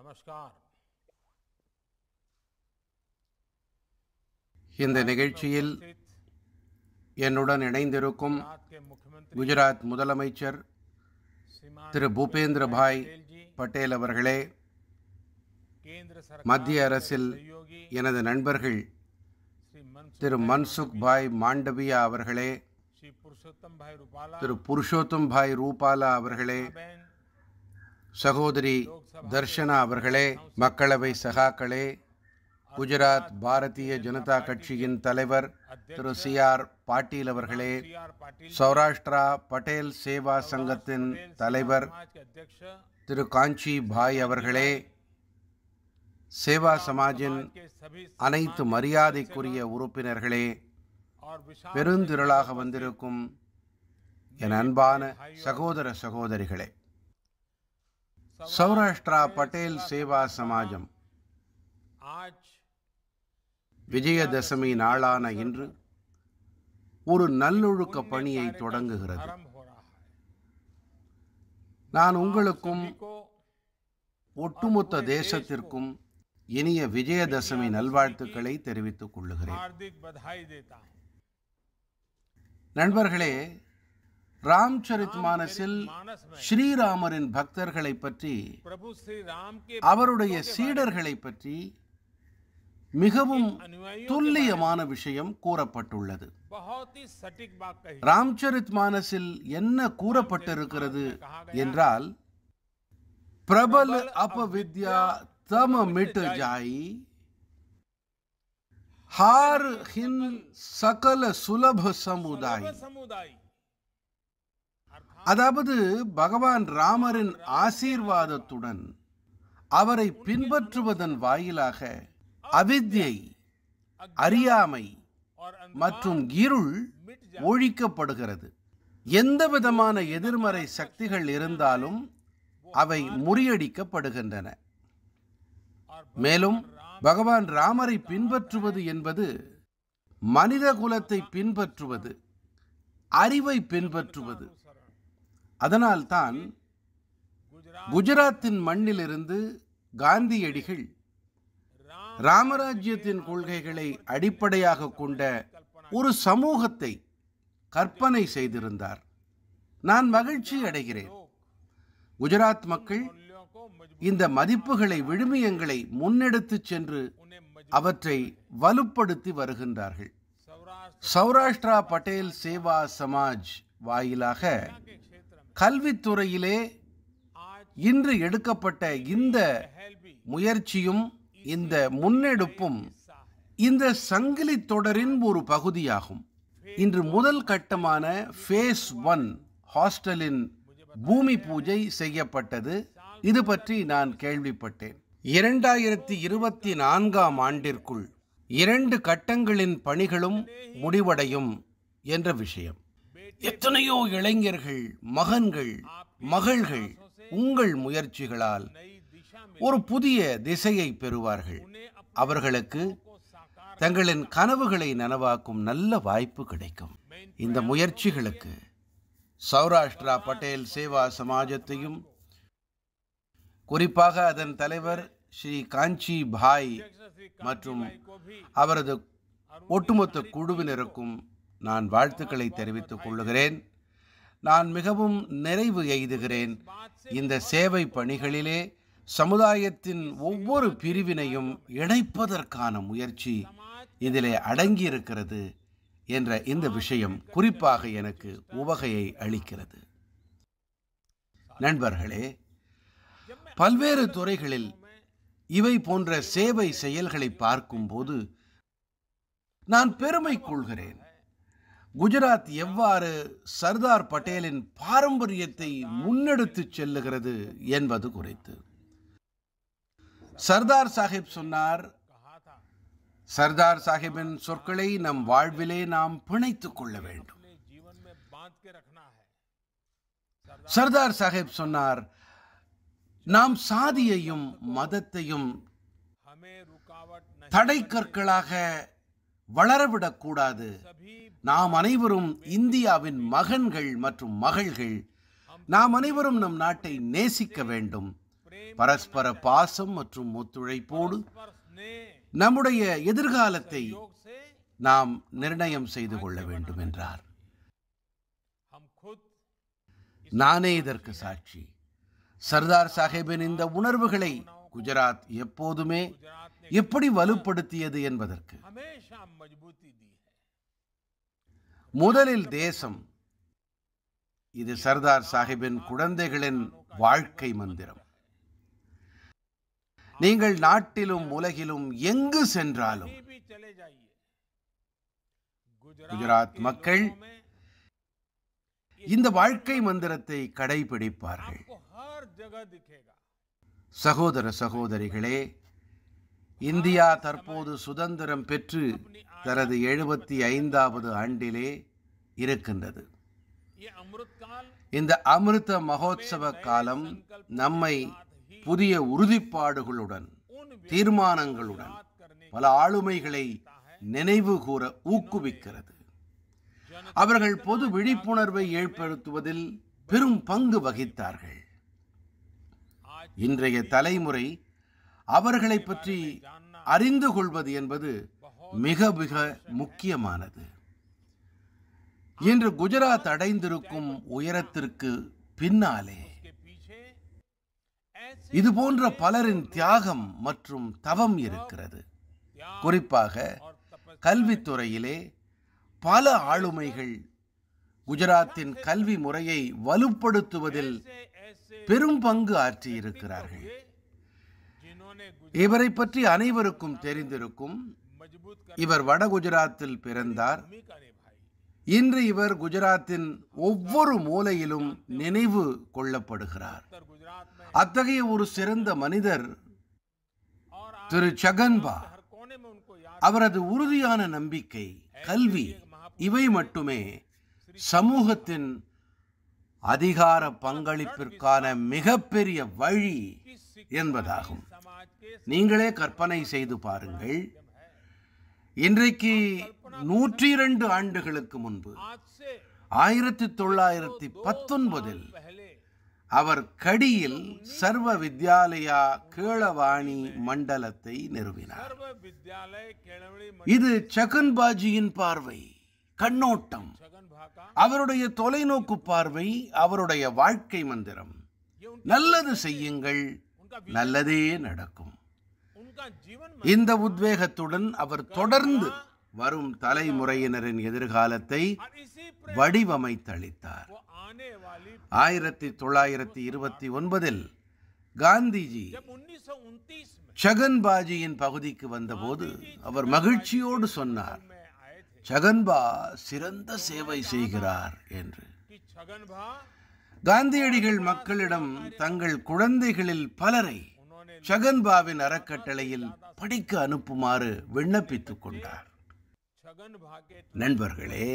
நமஸ்கார் இந்த நிகழ்ச்சியில் என்னுடன் இணைந்திருக்கும் குஜராத் முதலமைச்சர் திரு பூபேந்திர பாய் பட்டேல் அவர்களே மத்திய அரசில் எனது நண்பர்கள் திரு மன்சுக் பாய் மாண்டவியா அவர்களே திரு புருஷோத்தம் பாய் ரூபாலா அவர்களே சகோதரி தர்ஷனா அவர்களே மக்களவை சகாக்களே குஜராத் பாரதிய ஜனதா கட்சியின் தலைவர் திரு சி ஆர் பாட்டீல் அவர்களே சௌராஷ்டிரா பட்டேல் சேவா சங்கத்தின் தலைவர் திரு காஞ்சி பாய் அவர்களே சேவா சமாஜின் அனைத்து மரியாதைக்குரிய உறுப்பினர்களே பெருந்திரளாக வந்திருக்கும் என் அன்பான சகோதர சகோதரிகளே સૌરાષ્ટ્રા પટેલ சேவா சமாஜம் விஜயதசமி நாளான இன்று ஒரு நல்லொழுக்க பணியை தொடங்குகிறது நான் உங்களுக்கும் ஒட்டுமொத்த தேசத்திற்கும் இனிய விஜயதசமி நல்வாழ்த்துக்களை தெரிவித்துக் கொள்ளுகிறேன் நண்பர்களே ராம் சரித் மானசில் ஸ்ரீராமரின் பக்தர்களை பற்றி அவருடைய சீடர்களை பற்றி மிகவும் துல்லியமான விஷயம் கூறப்பட்டுள்ளது ராம்சரித் மானசில் என்ன கூறப்பட்டிருக்கிறது என்றால் பிரபல அபவித்யா தம மிட்டு ஜாயி ஹார் ஹின் சகல சுலப சமுதாய் அதாவது பகவான் ராமரின் ஆசீர்வாதத்துடன் அவரை பின்பற்றுவதன் வாயிலாக அவித்யை அறியாமை மற்றும் இருள் ஒழிக்கப்படுகிறது எந்த விதமான எதிர்மறை சக்திகள் இருந்தாலும் அவை முறியடிக்கப்படுகின்றன மேலும் பகவான் ராமரை பின்பற்றுவது என்பது மனித குலத்தை பின்பற்றுவது அறிவை பின்பற்றுவது அதனால்தான் குஜராத்தின் மண்ணிலிருந்து காந்தியடிகள் ராமராஜ்யத்தின் கொள்கைகளை அடிப்படையாக கொண்ட ஒரு சமூகத்தை கற்பனை செய்திருந்தார் நான் மகிழ்ச்சி அடைகிறேன் குஜராத் மக்கள் இந்த மதிப்புகளை விழுமியங்களை முன்னெடுத்து சென்று அவற்றை வலுப்படுத்தி வருகின்றார்கள் சௌராஷ்டிரா பட்டேல் சேவா சமாஜ் வாயிலாக கல்வித்துறையிலே இன்று எடுக்கப்பட்ட இந்த முயற்சியும் இந்த முன்னெடுப்பும் இந்த சங்கிலி தொடரின் ஒரு பகுதியாகும் இன்று முதல் கட்டமான ஃபேஸ் ஒன் ஹாஸ்டலின் பூமி பூஜை செய்யப்பட்டது இது பற்றி நான் கேள்விப்பட்டேன் இரண்டாயிரத்தி இருபத்தி நான்காம் ஆண்டிற்குள் இரண்டு கட்டங்களின் பணிகளும் முடிவடையும் என்ற விஷயம் எத்தனையோ இளைஞர்கள் மகன்கள் மகள்கள் உங்கள் முயற்சிகளால் ஒரு புதிய திசையை பெறுவார்கள் அவர்களுக்கு தங்களின் கனவுகளை நனவாக்கும் நல்ல வாய்ப்பு கிடைக்கும் இந்த முயற்சிகளுக்கு சௌராஷ்டிரா பட்டேல் சேவா சமாஜத்தையும் குறிப்பாக அதன் தலைவர் ஸ்ரீ காஞ்சி பாய் மற்றும் அவரது ஒட்டுமொத்த குழுவினருக்கும் நான் வாழ்த்துக்களை தெரிவித்துக் கொள்ளுகிறேன் நான் மிகவும் நிறைவு எய்துகிறேன் இந்த சேவை பணிகளிலே சமுதாயத்தின் ஒவ்வொரு பிரிவினையும் இணைப்பதற்கான முயற்சி இதிலே அடங்கியிருக்கிறது என்ற இந்த விஷயம் குறிப்பாக எனக்கு உவகையை அளிக்கிறது நண்பர்களே பல்வேறு துறைகளில் இவை போன்ற சேவை செயல்களை பார்க்கும்போது நான் பெருமை கொள்கிறேன் குஜராத் எவ்வாறு சர்தார் பட்டேலின் பாரம்பரியத்தை முன்னெடுத்து செல்லுகிறது என்பது குறித்து சர்தார் சாஹிப் சொன்னார் சர்தார் சாஹிப்பின் சொற்களை நம் வாழ்விலே நாம் பிணைத்துக் கொள்ள வேண்டும் சர்தார் சாஹிப் சொன்னார் நாம் சாதியையும் மதத்தையும் தடை கற்களாக வளரவிடக்கூடாது நாம் அனைவரும் இந்தியாவின் மகன்கள் மற்றும் மகள்கள் நாம் அனைவரும் நம் நாட்டை நேசிக்க வேண்டும் பரஸ்பர பாசம் மற்றும் ஒத்துழைப்போடு நம்முடைய எதிர்காலத்தை நாம் நிர்ணயம் செய்து கொள்ள வேண்டும் என்றார் நானே இதற்கு சாட்சி சர்தார் சாஹேபின் இந்த உணர்வுகளை குஜராத் எப்போதுமே எப்படி வலுப்படுத்தியது என்பதற்கு முதலில் தேசம் இது சர்தார் சாஹிப்பின் குழந்தைகளின் வாழ்க்கை மந்திரம் நீங்கள் நாட்டிலும் உலகிலும் எங்கு சென்றாலும் குஜராத் மக்கள் இந்த வாழ்க்கை மந்திரத்தை கடைபிடிப்பார்கள் சகோதர சகோதரிகளே இந்தியா தற்போது சுதந்திரம் பெற்று தனது எழுபத்தி ஐந்தாவது ஆண்டிலே இருக்கின்றது இந்த அமிர்த மகோத்சவ காலம் நம்மை புதிய உறுதிப்பாடுகளுடன் தீர்மானங்களுடன் பல ஆளுமைகளை நினைவு கூற ஊக்குவிக்கிறது அவர்கள் பொது விழிப்புணர்வை ஏற்படுத்துவதில் பெரும் பங்கு வகித்தார்கள் இன்றைய தலைமுறை அவர்களை பற்றி அறிந்து கொள்வது என்பது மிக மிக முக்கியமானது இன்று குஜராத் அடைந்திருக்கும் உயரத்திற்கு பின்னாலே இது போன்ற பலரின் தியாகம் மற்றும் தவம் இருக்கிறது குறிப்பாக கல்வித்துறையிலே பல ஆளுமைகள் குஜராத்தின் கல்வி முறையை வலுப்படுத்துவதில் பெரும் பங்கு ஆற்றியிருக்கிறார்கள் இவரை பற்றி அனைவருக்கும் தெரிந்திருக்கும் இவர் வட குஜராத்தில் பிறந்தார் இன்று இவர் குஜராத்தின் ஒவ்வொரு மூலையிலும் நினைவு கொள்ளப்படுகிறார் அத்தகைய ஒரு சிறந்த மனிதர் திரு சகன்பா அவரது உறுதியான நம்பிக்கை கல்வி இவை மட்டுமே சமூகத்தின் அதிகார பங்களிப்பிற்கான மிகப்பெரிய வழி என்பதாகும் நீங்களே கற்பனை செய்து பாருங்கள் இன்றைக்கு நூற்றி இரண்டு ஆண்டுகளுக்கு முன்பு ஆயிரத்தி தொள்ளாயிரத்தி பத்தொன்பதில் அவர் கடியில் சர்வ வித்யாலயா கேளவாணி மண்டலத்தை நிறுவினார் இது சகன் பாஜியின் பார்வை கண்ணோட்டம் அவருடைய தொலைநோக்கு பார்வை அவருடைய வாழ்க்கை மந்திரம் நல்லது செய்யுங்கள் நல்லதே நடக்கும் இந்த உத்வேகத்துடன் அவர் தொடர்ந்து வரும் தலைமுறையினரின் எதிர்காலத்தை வடிவமைத்தளித்தார் ஆயிரத்தி தொள்ளாயிரத்தி இருபத்தி ஒன்பதில் காந்திஜி சகன்பாஜியின் பகுதிக்கு வந்தபோது அவர் மகிழ்ச்சியோடு சொன்னார் சகன்பா சிறந்த சேவை செய்கிறார் என்று காந்தியடிகள் மக்களிடம் தங்கள் குழந்தைகளில் பலரை ஷகன்பாவின் அறக்கட்டளையில் படிக்க அனுப்புமாறு விண்ணப்பித்துக் கொண்டார் நண்பர்களே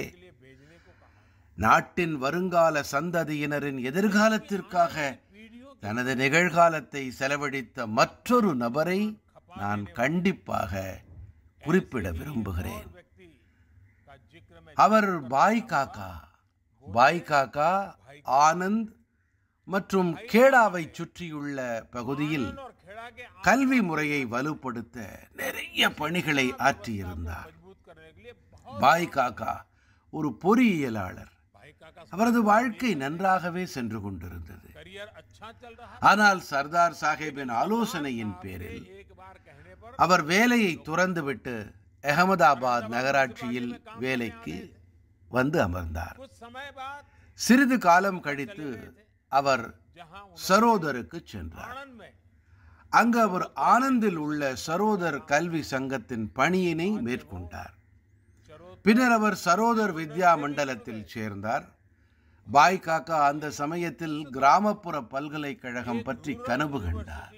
நாட்டின் வருங்கால சந்ததியினரின் எதிர்காலத்திற்காக தனது நிகழ்காலத்தை செலவழித்த மற்றொரு நபரை நான் கண்டிப்பாக குறிப்பிட விரும்புகிறேன் அவர் பாய் காக்கா பாய் காக்கா ஆனந்த் மற்றும் கேடாவை சுற்றியுள்ள பகுதியில் கல்வி முறையை வலுப்படுத்த நிறைய பணிகளை ஆற்றியிருந்தார் பாய் காக்கா ஒரு பொறியியலாளர் அவரது வாழ்க்கை நன்றாகவே சென்று கொண்டிருந்தது ஆனால் சர்தார் சாஹேபின் ஆலோசனையின் பேரில் அவர் வேலையை துறந்துவிட்டு அகமதாபாத் நகராட்சியில் வேலைக்கு வந்து அமர்ந்தார் சிறிது காலம் கழித்து அவர் சரோதருக்கு சென்றார் அங்கு அவர் ஆனந்தில் உள்ள சரோதர் கல்வி சங்கத்தின் பணியினை மேற்கொண்டார் பின்னர் அவர் சரோதர் வித்யா மண்டலத்தில் சேர்ந்தார் பாய் காக்கா அந்த சமயத்தில் கிராமப்புற பல்கலைக்கழகம் பற்றி கனவு கண்டார்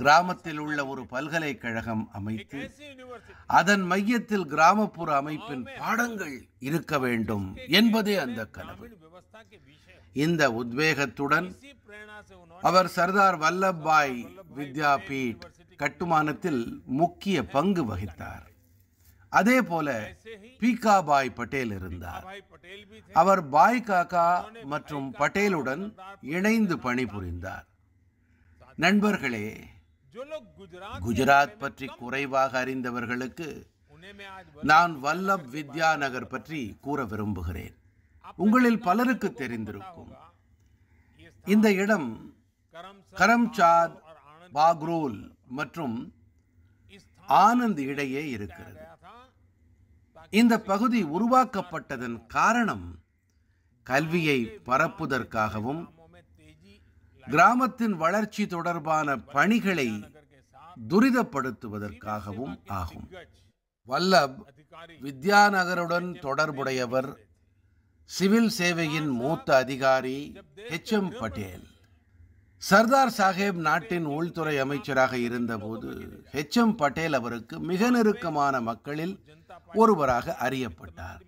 கிராமத்தில் உள்ள ஒரு பல்கலைக்கழகம் அமைத்து e அதன் மையத்தில் கிராமப்புற அமைப்பின் பாடங்கள் இருக்க வேண்டும் என்பதே அந்த கனவு e இந்த உத்வேகத்துடன் e அவர் சர்தார் வல்லபாய் வித்யாபீட் கட்டுமானத்தில் முக்கிய பங்கு வகித்தார் அதே போல பீகாபாய் பட்டேல் இருந்தார் அவர் பாய் காக்கா மற்றும் பட்டேலுடன் இணைந்து பணிபுரிந்தார் நண்பர்களே குஜராத் பற்றி குறைவாக அறிந்தவர்களுக்கு நான் வல்லப் வித்யாநகர் பற்றி கூற விரும்புகிறேன் உங்களில் பலருக்கு தெரிந்திருக்கும் இந்த இடம் கரம்சாத் பாக்ரோல் மற்றும் ஆனந்த் இடையே இருக்கிறது இந்த பகுதி உருவாக்கப்பட்டதன் காரணம் கல்வியை பரப்புதற்காகவும் கிராமத்தின் வளர்ச்சி தொடர்பான பணிகளை துரிதப்படுத்துவதற்காகவும் ஆகும் வல்லப் வித்யாநகருடன் தொடர்புடையவர் சிவில் சேவையின் மூத்த அதிகாரி ஹெச் எம் பட்டேல் சர்தார் சாஹேப் நாட்டின் உள்துறை அமைச்சராக இருந்தபோது ஹெச் எம் பட்டேல் அவருக்கு மிக நெருக்கமான மக்களில் ஒருவராக அறியப்பட்டார்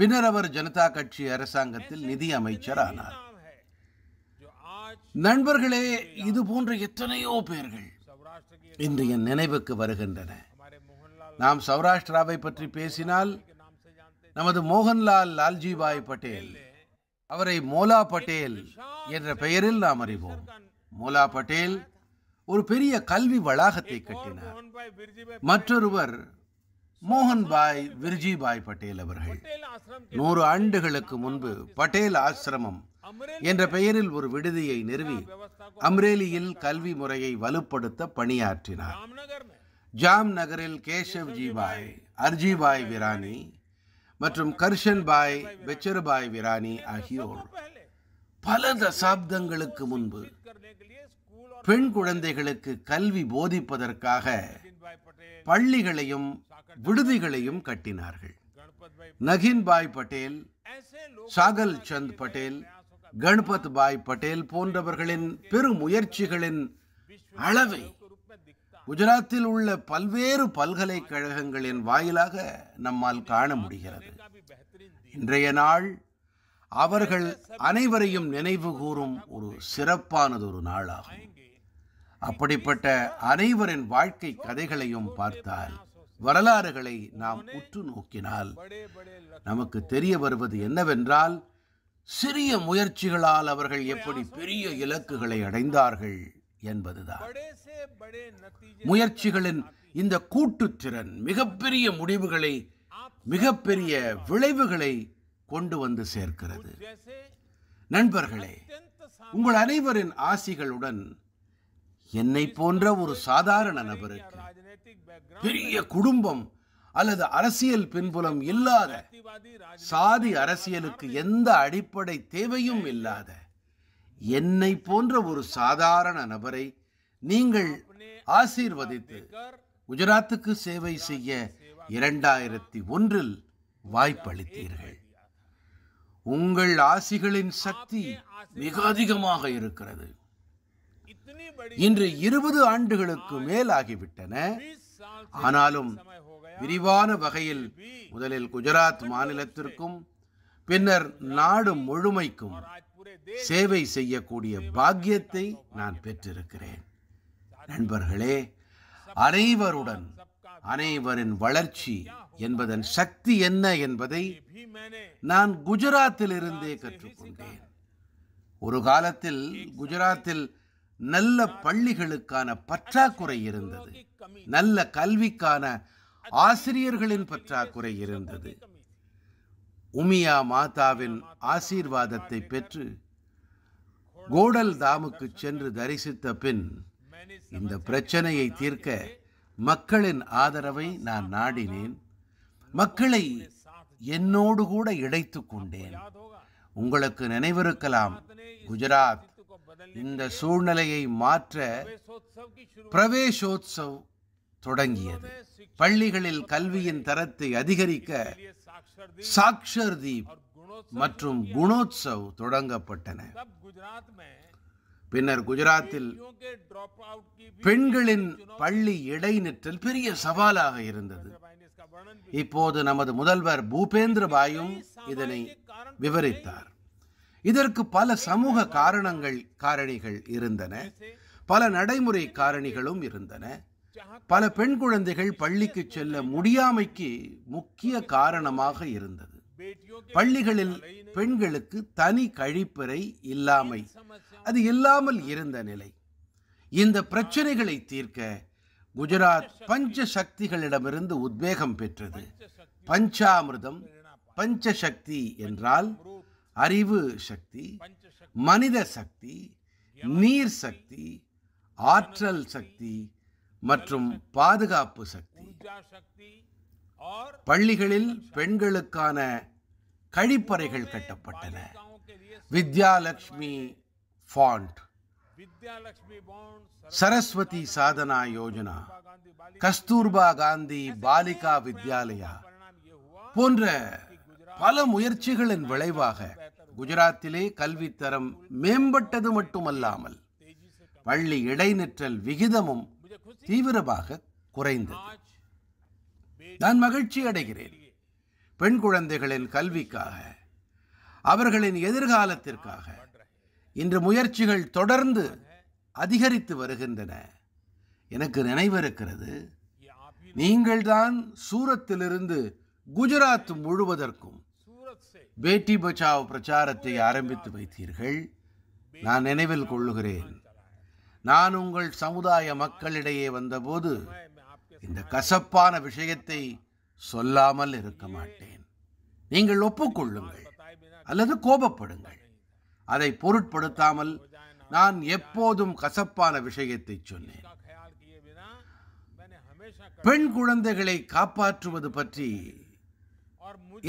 பின்னர் அவர் ஜனதா கட்சி அரசாங்கத்தில் நிதி அமைச்சர் ஆனார் நண்பர்களே இது போன்ற எத்தனையோ பெயர்கள் இன்று என் நினைவுக்கு வருகின்றன நாம் சௌராஷ்டிராவை பற்றி பேசினால் நமது மோகன்லால் லால்ஜிபாய் பட்டேல் அவரை மோலா பட்டேல் என்ற பெயரில் நாம் அறிவோம் மோலா பட்டேல் ஒரு பெரிய கல்வி வளாகத்தை கட்டினார் மற்றொருவர் மோகன்பாய் விர்ஜிபாய் பட்டேல் அவர்கள் நூறு ஆண்டுகளுக்கு முன்பு பட்டேல் ஆசிரமம் என்ற பெயரில் ஒரு விடுதியை நிறுவி அம்ரேலியில் கல்வி முறையை வலுப்படுத்த பணியாற்றினார் ஜாம் நகரில் கேஷவ்ஜி பாய் அர்ஜிபாய் விரானி மற்றும் கர்ஷன் பாய் பெச்சருபாய் விரானி ஆகியோர் பல தசாப்தங்களுக்கு முன்பு பெண் குழந்தைகளுக்கு கல்வி போதிப்பதற்காக பள்ளிகளையும் விடுதிகளையும் கட்டினார்கள் நகின்பாய் பட்டேல் சாகல் சந்த் பட்டேல் கணபத் பாய் பட்டேல் போன்றவர்களின் பெருமுயற்சிகளின் அளவை குஜராத்தில் உள்ள பல்வேறு பல்கலைக்கழகங்களின் வாயிலாக நம்மால் காண முடிகிறது இன்றைய நாள் அவர்கள் அனைவரையும் நினைவு கூறும் ஒரு சிறப்பானது ஒரு நாளாகும் அப்படிப்பட்ட அனைவரின் வாழ்க்கை கதைகளையும் பார்த்தால் வரலாறுகளை நாம் உற்று நோக்கினால் நமக்கு தெரிய வருவது என்னவென்றால் சிறிய முயற்சிகளால் அவர்கள் எப்படி பெரிய இலக்குகளை அடைந்தார்கள் என்பதுதான் முயற்சிகளின் இந்த கூட்டுத்திறன் மிகப்பெரிய முடிவுகளை மிகப்பெரிய விளைவுகளை கொண்டு வந்து சேர்க்கிறது நண்பர்களே உங்கள் அனைவரின் ஆசிகளுடன் என்னை போன்ற ஒரு சாதாரண நபருக்கு பெரிய குடும்பம் அல்லது அரசியல் பின்புலம் இல்லாத சாதி அரசியலுக்கு எந்த அடிப்படை தேவையும் இல்லாத என்னை போன்ற ஒரு சாதாரண நபரை நீங்கள் ஆசீர்வதித்து குஜராத்துக்கு சேவை செய்ய இரண்டாயிரத்தி ஒன்றில் வாய்ப்பளித்தீர்கள் உங்கள் ஆசிகளின் சக்தி மிக அதிகமாக இருக்கிறது இன்று இருபது ஆண்டுகளுக்கு மேலாகிவிட்டன ஆனாலும் விரிவான வகையில் முதலில் குஜராத் மாநிலத்திற்கும் பின்னர் நாடு முழுமைக்கும் சேவை செய்யக்கூடிய பாக்கியத்தை நான் பெற்றிருக்கிறேன் நண்பர்களே அனைவருடன் அனைவரின் வளர்ச்சி என்பதன் சக்தி என்ன என்பதை நான் குஜராத்தில் இருந்தே கற்றுக்கொண்டேன் ஒரு காலத்தில் குஜராத்தில் நல்ல பள்ளிகளுக்கான பற்றாக்குறை இருந்தது நல்ல கல்விக்கான ஆசிரியர்களின் பற்றாக்குறை இருந்தது உமியா மாதாவின் ஆசீர்வாதத்தை பெற்று கோடல் தாமுக்கு சென்று தரிசித்த பின் இந்த பிரச்சனையை தீர்க்க மக்களின் ஆதரவை நான் நாடினேன் மக்களை என்னோடு கூட இழைத்து கொண்டேன் உங்களுக்கு நினைவிருக்கலாம் குஜராத் இந்த சூழ்நிலையை மாற்ற பிரவேசோத்சவ் தொடங்கியது பள்ளிகளில் கல்வியின் தரத்தை அதிகரிக்க சாக்ஷர் தீப் மற்றும் குணோத்சவ் தொடங்கப்பட்டன பின்னர் குஜராத்தில் பெண்களின் பள்ளி இடைநிற்றல் பெரிய சவாலாக இருந்தது இப்போது நமது முதல்வர் பூபேந்திர பாயும் இதனை விவரித்தார் இதற்கு பல சமூக காரணங்கள் காரணிகள் இருந்தன பல நடைமுறை காரணிகளும் இருந்தன பல பெண் குழந்தைகள் பள்ளிக்கு செல்ல முடியாமைக்கு முக்கிய காரணமாக இருந்தது பள்ளிகளில் பெண்களுக்கு தனி கழிப்பறை இல்லாமை அது இல்லாமல் இருந்த நிலை இந்த பிரச்சனைகளை தீர்க்க குஜராத் பஞ்ச சக்திகளிடமிருந்து உத்வேகம் பெற்றது பஞ்சாமிர்தம் சக்தி என்றால் அறிவு சக்தி மனித சக்தி நீர் சக்தி ஆற்றல் சக்தி மற்றும் பாதுகாப்பு சக்தி பள்ளிகளில் பெண்களுக்கான கழிப்பறைகள் கட்டப்பட்டன வித்யாலட்சுமி ஃபாண்ட் சரஸ்வதி சாதனா யோஜனா கஸ்தூர்பா காந்தி பாலிகா வித்யாலயா போன்ற பல முயற்சிகளின் விளைவாக குஜராத்திலே கல்வித்தரம் மேம்பட்டது மட்டுமல்லாமல் பள்ளி இடைநிற்றல் விகிதமும் தீவிரமாக குறைந்தது நான் மகிழ்ச்சி அடைகிறேன் பெண் குழந்தைகளின் கல்விக்காக அவர்களின் எதிர்காலத்திற்காக இன்று முயற்சிகள் தொடர்ந்து அதிகரித்து வருகின்றன எனக்கு நினைவிருக்கிறது நீங்கள்தான் சூரத்திலிருந்து குஜராத் முழுவதற்கும் பேட்டி பச்சாவ் பிரச்சாரத்தை ஆரம்பித்து வைத்தீர்கள் நான் நினைவில் கொள்ளுகிறேன் நான் உங்கள் சமுதாய மக்களிடையே வந்தபோது இந்த கசப்பான விஷயத்தை சொல்லாமல் இருக்க மாட்டேன் நீங்கள் ஒப்புக்கொள்ளுங்கள் அல்லது கோபப்படுங்கள் அதை பொருட்படுத்தாமல் நான் எப்போதும் கசப்பான விஷயத்தை சொன்னேன் பெண் குழந்தைகளை காப்பாற்றுவது பற்றி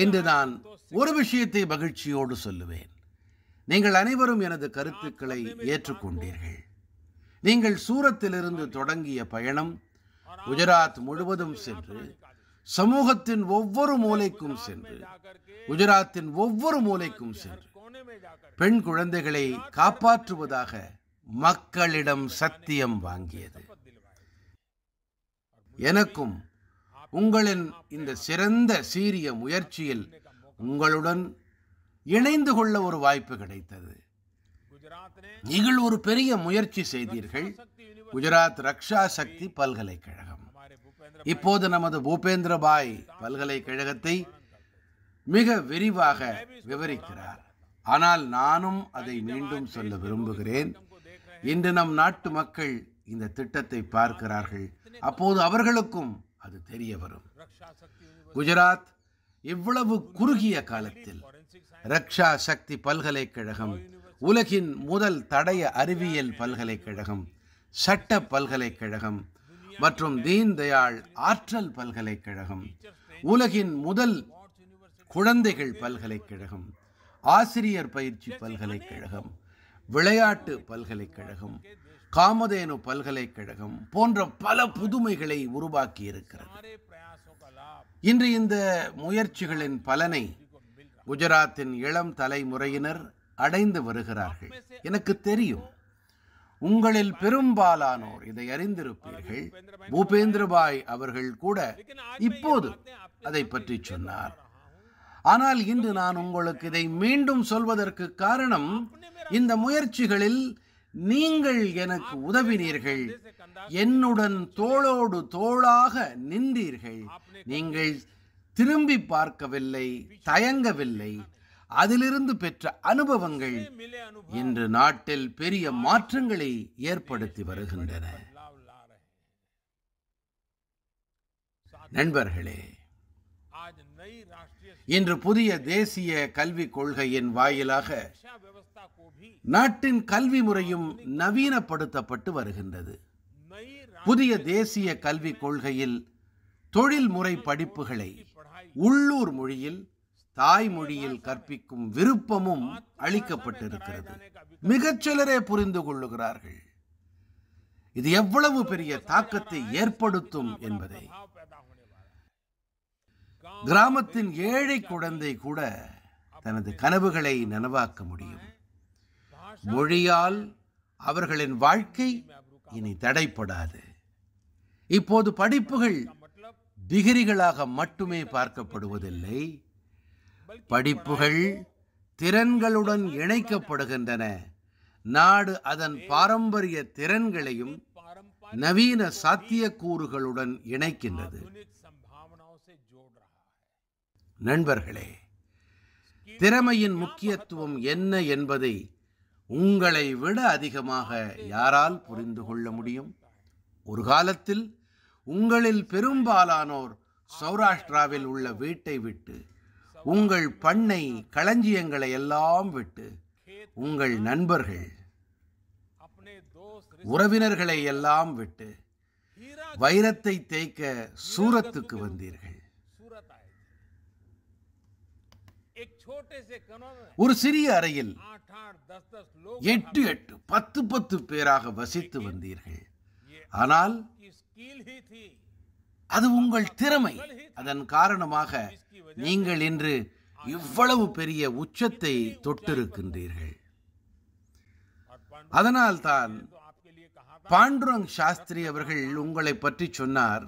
இன்று நான் ஒரு விஷயத்தை மகிழ்ச்சியோடு சொல்லுவேன் நீங்கள் அனைவரும் எனது கருத்துக்களை ஏற்றுக்கொண்டீர்கள் நீங்கள் சூரத்திலிருந்து தொடங்கிய பயணம் குஜராத் முழுவதும் சென்று சமூகத்தின் ஒவ்வொரு மூலைக்கும் சென்று குஜராத்தின் ஒவ்வொரு மூலைக்கும் சென்று பெண் குழந்தைகளை காப்பாற்றுவதாக மக்களிடம் சத்தியம் வாங்கியது எனக்கும் உங்களின் இந்த சிறந்த சீரிய முயற்சியில் உங்களுடன் இணைந்து கொள்ள ஒரு வாய்ப்பு கிடைத்தது நீங்கள் ஒரு பெரிய முயற்சி செய்தீர்கள் குஜராத் ரக்ஷா சக்தி பல்கலைக்கழகம் இப்போது நமது பூபேந்திரபாய் பல்கலைக்கழகத்தை மிக விரிவாக விவரிக்கிறார் ஆனால் நானும் அதை மீண்டும் சொல்ல விரும்புகிறேன் இன்று நம் நாட்டு மக்கள் இந்த திட்டத்தை பார்க்கிறார்கள் அப்போது அவர்களுக்கும் அது தெரிய வரும் குஜராத் இவ்வளவு குறுகிய காலத்தில் ரக்ஷா சக்தி பல்கலைக்கழகம் உலகின் முதல் தடய அறிவியல் பல்கலைக்கழகம் சட்ட பல்கலைக்கழகம் மற்றும் தீன்தயாள் ஆற்றல் பல்கலைக்கழகம் உலகின் முதல் குழந்தைகள் பல்கலைக்கழகம் ஆசிரியர் பயிற்சி பல்கலைக்கழகம் விளையாட்டு பல்கலைக்கழகம் காமதேனு பல்கலைக்கழகம் போன்ற பல புதுமைகளை உருவாக்கி இருக்கிறது இன்று இந்த முயற்சிகளின் பலனை குஜராத்தின் இளம் தலைமுறையினர் அடைந்து வருகிறார்கள் எனக்கு தெரியும் உங்களில் பெரும்பாலானோர் இதை அறிந்திருப்பீர்கள் பூபேந்திரபாய் அவர்கள் கூட இப்போது அதை பற்றி சொன்னார் ஆனால் இன்று நான் உங்களுக்கு இதை மீண்டும் சொல்வதற்கு காரணம் இந்த முயற்சிகளில் நீங்கள் எனக்கு உதவினீர்கள் என்னுடன் தோளோடு தோளாக நின்றீர்கள் நீங்கள் திரும்பி பார்க்கவில்லை தயங்கவில்லை அதிலிருந்து பெற்ற அனுபவங்கள் இன்று நாட்டில் பெரிய மாற்றங்களை ஏற்படுத்தி வருகின்றன நண்பர்களே இன்று புதிய தேசிய கல்விக் கொள்கையின் வாயிலாக நாட்டின் கல்வி முறையும் நவீனப்படுத்தப்பட்டு வருகின்றது புதிய தேசிய கல்விக் கொள்கையில் தொழில்முறை படிப்புகளை உள்ளூர் மொழியில் தாய்மொழியில் கற்பிக்கும் விருப்பமும் அளிக்கப்பட்டிருக்கிறது மிகச்சிலரே புரிந்து கொள்ளுகிறார்கள் இது எவ்வளவு பெரிய தாக்கத்தை ஏற்படுத்தும் என்பதை கிராமத்தின் ஏழை குழந்தை கூட தனது கனவுகளை நனவாக்க முடியும் மொழியால் அவர்களின் வாழ்க்கை இனி தடைப்படாது இப்போது படிப்புகள் டிகிரிகளாக மட்டுமே பார்க்கப்படுவதில்லை படிப்புகள் திறன்களுடன் இணைக்கப்படுகின்றன நாடு அதன் பாரம்பரிய திறன்களையும் நவீன சாத்தியக்கூறுகளுடன் இணைக்கின்றது நண்பர்களே திறமையின் முக்கியத்துவம் என்ன என்பதை உங்களை விட அதிகமாக யாரால் புரிந்து கொள்ள முடியும் ஒரு காலத்தில் உங்களில் பெரும்பாலானோர் சௌராஷ்டிராவில் உள்ள வீட்டை விட்டு உங்கள் பண்ணை களஞ்சியங்களை எல்லாம் விட்டு உங்கள் நண்பர்கள் உறவினர்களை எல்லாம் விட்டு வைரத்தை தேய்க்க சூரத்துக்கு வந்தீர்கள் ஒரு சிறிய அறையில் எட்டு எட்டு பத்து பத்து பேராக வசித்து வந்தீர்கள் ஆனால் அது உங்கள் திறமை அதன் காரணமாக நீங்கள் இன்று இவ்வளவு பெரிய உச்சத்தை தொட்டிருக்கின்றீர்கள் அதனால் தான் பாண்டுரங் சாஸ்திரி அவர்கள் உங்களை பற்றி சொன்னார்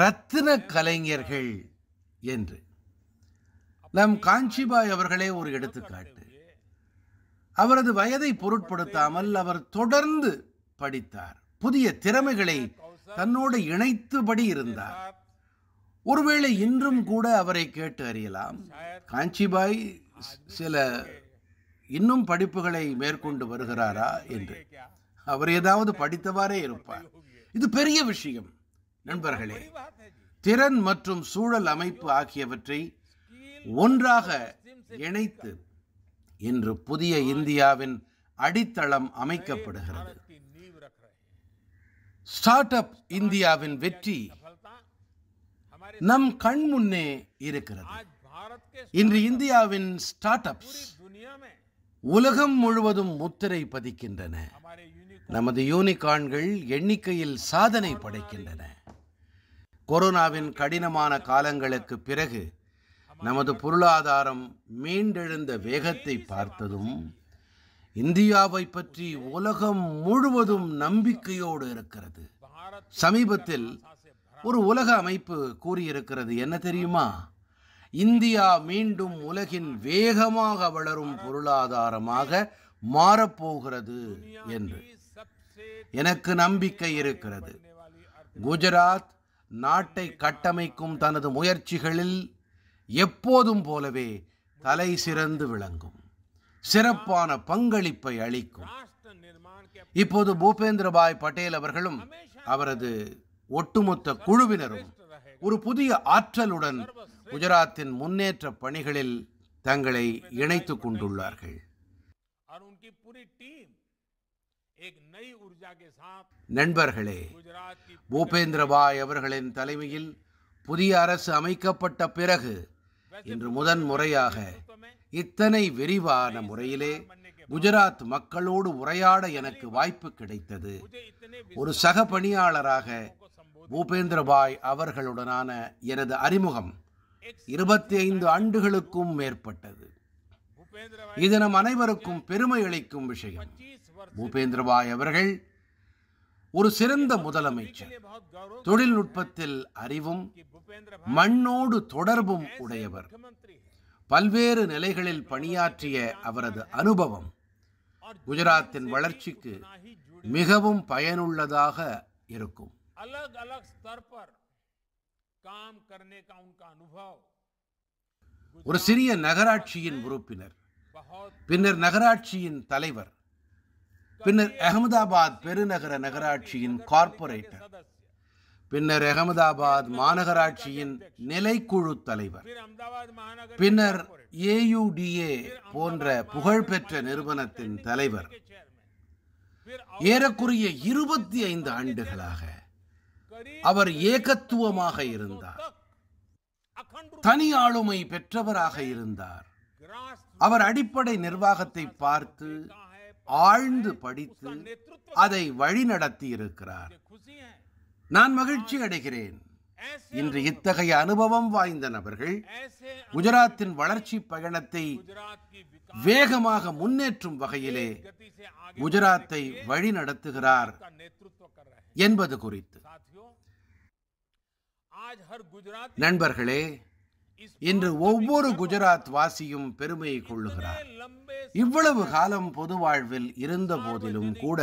ரத்தின கலைஞர்கள் என்று நம் காஞ்சிபாய் அவர்களே ஒரு எடுத்துக்காட்டு அவரது வயதை பொருட்படுத்தாமல் அவர் தொடர்ந்து படித்தார் புதிய திறமைகளை தன்னோடு இணைத்துபடி இருந்தார் ஒருவேளை இன்றும் கூட அவரை கேட்டு அறியலாம் காஞ்சிபாய் சில இன்னும் படிப்புகளை மேற்கொண்டு வருகிறாரா என்று அவர் ஏதாவது படித்தவாறே இருப்பார் இது பெரிய விஷயம் நண்பர்களே திறன் மற்றும் சூழல் அமைப்பு ஆகியவற்றை ஒன்றாக இணைத்து இன்று புதிய இந்தியாவின் அடித்தளம் அமைக்கப்படுகிறது ஸ்டார்ட் அப் இந்தியாவின் வெற்றி நம் கண் முன்னே இருக்கிறது இன்று இந்தியாவின் ஸ்டார்ட் அப்ஸ் உலகம் முழுவதும் முத்திரை பதிக்கின்றன நமது யூனிகான்கள் எண்ணிக்கையில் சாதனை படைக்கின்றன கொரோனாவின் கடினமான காலங்களுக்கு பிறகு நமது பொருளாதாரம் மீண்டெழுந்த வேகத்தை பார்த்ததும் இந்தியாவை பற்றி உலகம் முழுவதும் நம்பிக்கையோடு இருக்கிறது சமீபத்தில் ஒரு உலக அமைப்பு கூறியிருக்கிறது என்ன தெரியுமா இந்தியா மீண்டும் உலகின் வேகமாக வளரும் பொருளாதாரமாக மாறப்போகிறது என்று எனக்கு நம்பிக்கை இருக்கிறது குஜராத் நாட்டை கட்டமைக்கும் தனது முயற்சிகளில் எப்போதும் போலவே தலை சிறந்து விளங்கும் சிறப்பான பங்களிப்பை அளிக்கும் இப்போது பூபேந்திரபாய் பட்டேல் அவர்களும் அவரது ஒட்டுமொத்த குழுவினரும் ஒரு புதிய ஆற்றலுடன் குஜராத்தின் முன்னேற்ற பணிகளில் தங்களை இணைத்துக் கொண்டுள்ளார்கள் நண்பர்களே பூபேந்திரபாய் அவர்களின் தலைமையில் புதிய அரசு அமைக்கப்பட்ட பிறகு இன்று முதன் முறையாக இத்தனை விரிவான முறையிலே குஜராத் மக்களோடு உரையாட எனக்கு வாய்ப்பு கிடைத்தது ஒரு சக பணியாளராக பூபேந்திரபாய் அவர்களுடனான எனது அறிமுகம் இருபத்தி ஐந்து ஆண்டுகளுக்கும் மேற்பட்டது இது நம் அனைவருக்கும் பெருமை அளிக்கும் விஷயம் பூபேந்திரபாய் அவர்கள் ஒரு சிறந்த முதலமைச்சர் தொழில்நுட்பத்தில் அறிவும் மண்ணோடு தொடர்பும் உடையவர் பல்வேறு நிலைகளில் பணியாற்றிய அவரது அனுபவம் குஜராத்தின் வளர்ச்சிக்கு மிகவும் பயனுள்ளதாக இருக்கும் ஒரு சிறிய நகராட்சியின் உறுப்பினர் பின்னர் நகராட்சியின் தலைவர் பின்னர் அகமதாபாத் பெருநகர நகராட்சியின் கார்பரேட்டர் பின்னர் அகமதாபாத் மாநகராட்சியின் நிலைக்குழு தலைவர் பின்னர் ஏயுடிஏ போன்ற புகழ்பெற்ற நிறுவனத்தின் தலைவர் ஏறக்குறைய இருபத்தி ஐந்து ஆண்டுகளாக அவர் ஏகத்துவமாக இருந்தார் தனி ஆளுமை பெற்றவராக இருந்தார் அவர் அடிப்படை நிர்வாகத்தை பார்த்து ஆழ்ந்து படித்து அதை வழிநடத்தி இருக்கிறார் நான் மகிழ்ச்சி அடைகிறேன் இன்று இத்தகைய அனுபவம் வாய்ந்த நபர்கள் குஜராத்தின் வளர்ச்சி பயணத்தை வேகமாக முன்னேற்றும் வகையிலே குஜராத்தை வழி நடத்துகிறார் என்பது குறித்து நண்பர்களே இன்று ஒவ்வொரு குஜராத் வாசியும் பெருமையை கொள்ளுகிறார் இவ்வளவு காலம் பொது வாழ்வில் இருந்த போதிலும் கூட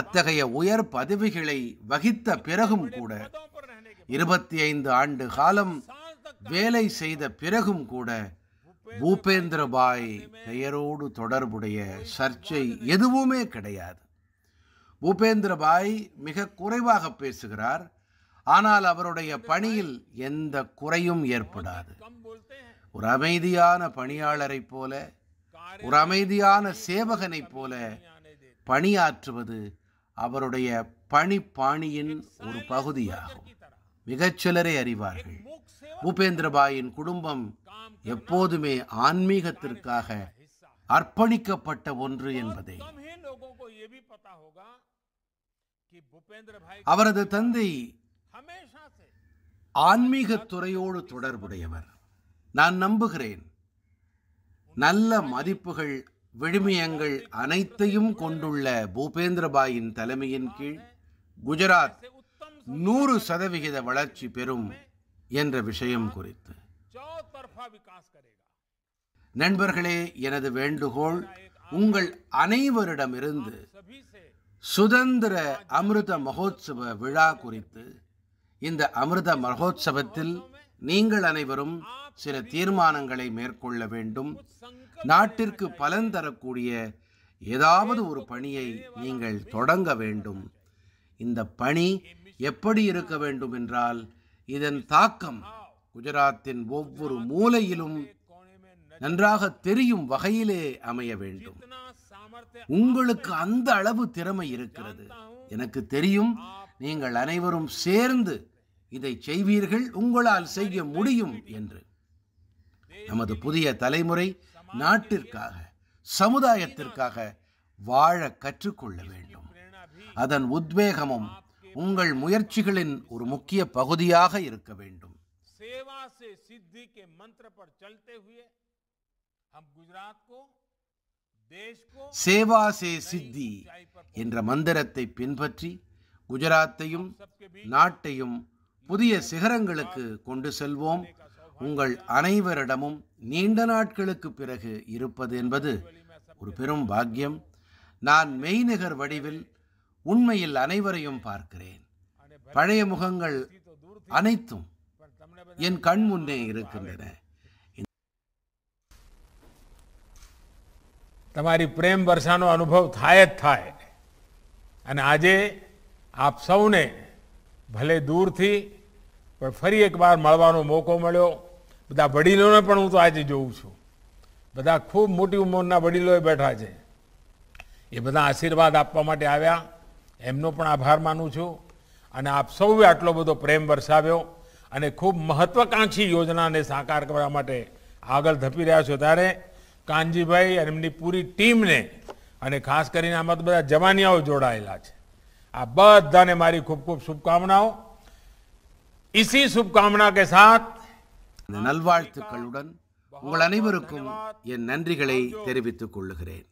அத்தகைய உயர் பதவிகளை வகித்த பிறகும் கூட இருபத்தி ஐந்து ஆண்டு காலம் வேலை செய்த பிறகும் கூட பாய் பெயரோடு தொடர்புடைய சர்ச்சை எதுவுமே கிடையாது பூபேந்திரபாய் மிக குறைவாக பேசுகிறார் ஆனால் அவருடைய பணியில் எந்த குறையும் ஏற்படாது ஒரு அமைதியான பணியாளரைப் போல ஒரு அமைதியான சேவகனைப் போல பணியாற்றுவது அவருடைய பணிப்பாணியின் ஒரு பகுதியாகும் மிகச்சிலரை அறிவார்கள் பூபேந்திரபாயின் குடும்பம் எப்போதுமே ஆன்மீகத்திற்காக அர்ப்பணிக்கப்பட்ட ஒன்று என்பதை அவரது தந்தை ஆன்மீக துறையோடு தொடர்புடையவர் நான் நம்புகிறேன் நல்ல மதிப்புகள் விழுமியங்கள் அனைத்தையும் கொண்டுள்ள பூபேந்திரபாயின் தலைமையின் கீழ் குஜராத் நூறு சதவிகித வளர்ச்சி பெறும் என்ற விஷயம் குறித்து நண்பர்களே எனது வேண்டுகோள் உங்கள் அனைவரிடமிருந்து சுதந்திர அமிர்த மகோத்சவ விழா குறித்து இந்த அமிர்த மகோத்சவத்தில் நீங்கள் அனைவரும் சில தீர்மானங்களை மேற்கொள்ள வேண்டும் நாட்டிற்கு பலன் தரக்கூடிய ஏதாவது ஒரு பணியை நீங்கள் தொடங்க வேண்டும் இந்த பணி எப்படி இருக்க வேண்டும் என்றால் இதன் தாக்கம் குஜராத்தின் ஒவ்வொரு மூலையிலும் நன்றாக தெரியும் வகையிலே அமைய வேண்டும் உங்களுக்கு அந்த அளவு திறமை இருக்கிறது எனக்கு தெரியும் நீங்கள் அனைவரும் சேர்ந்து இதை செய்வீர்கள் உங்களால் செய்ய முடியும் என்று நமது புதிய தலைமுறை நாட்டிற்காக சமுதாயத்திற்காக வாழ கற்றுக்கொள்ள வேண்டும் அதன் உத்வேகமும் உங்கள் முயற்சிகளின் ஒரு முக்கிய பகுதியாக இருக்க வேண்டும் சேவா சே சித்தி என்ற மந்திரத்தை பின்பற்றி குஜராத்தையும் நாட்டையும் புதிய சிகரங்களுக்கு கொண்டு செல்வோம் உங்கள் அனைவரிடமும் நீண்ட நாட்களுக்கு பிறகு இருப்பது என்பது ஒரு பெரும் பாக்கியம் நான் மெய்நிகர் வடிவில் உண்மையில் அனைவரையும் பார்க்கிறேன் பழைய முகங்கள் அனைத்தும் என் கண் முன்னே இருக்கின்றன தமாரி பிரேம் વર્ષાનો અનુભવ થાય தாய் થાય અને ஆப் આપ ભલે દૂરથી પણ ફરી એકવાર મળવાનો મોકો મળ્યો બધા વડીલોને પણ હું તો આજે જોઉં છું બધા ખૂબ મોટી ઉંમરના વડીલોએ બેઠા છે એ બધા આશીર્વાદ આપવા માટે આવ્યા એમનો પણ આભાર માનું છું અને આપ સૌએ આટલો બધો પ્રેમ વરસાવ્યો અને ખૂબ મહત્વકાંક્ષી યોજનાને સાકાર કરવા માટે આગળ ધપી રહ્યા છો ત્યારે કાનજીભાઈ અને એમની પૂરી ટીમને અને ખાસ કરીને આમાં તો બધા જવાનિયાઓ જોડાયેલા છે આ બધાને મારી ખૂબ ખૂબ શુભકામનાઓ ઇસી શુભકામના કે સાથ நல்வாழ்த்துக்களுடன் உங்கள் அனைவருக்கும் என் நன்றிகளை தெரிவித்துக் கொள்ளுகிறேன்